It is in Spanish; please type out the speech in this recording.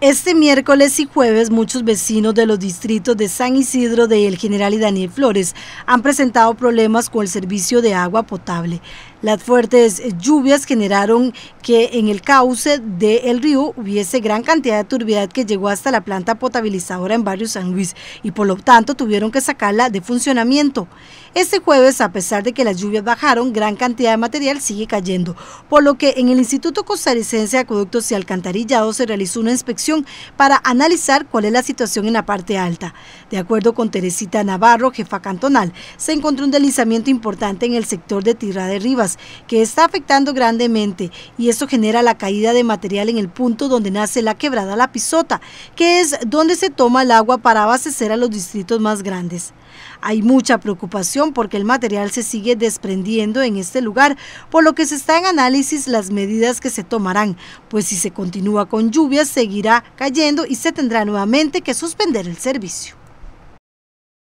Este miércoles y jueves muchos vecinos de los distritos de San Isidro de El General y Daniel Flores han presentado problemas con el servicio de agua potable. Las fuertes lluvias generaron que en el cauce del río hubiese gran cantidad de turbiedad que llegó hasta la planta potabilizadora en Barrio San Luis y por lo tanto tuvieron que sacarla de funcionamiento. Este jueves, a pesar de que las lluvias bajaron, gran cantidad de material sigue cayendo, por lo que en el Instituto Costarricense de Acueductos y Alcantarillado se realizó una inspección para analizar cuál es la situación en la parte alta. De acuerdo con Teresita Navarro, jefa cantonal, se encontró un deslizamiento importante en el sector de Tierra de Rivas, que está afectando grandemente y eso genera la caída de material en el punto donde nace la quebrada La Pisota, que es donde se toma el agua para abastecer a los distritos más grandes. Hay mucha preocupación porque el material se sigue desprendiendo en este lugar, por lo que se está en análisis las medidas que se tomarán, pues si se continúa con lluvias seguirá cayendo y se tendrá nuevamente que suspender el servicio.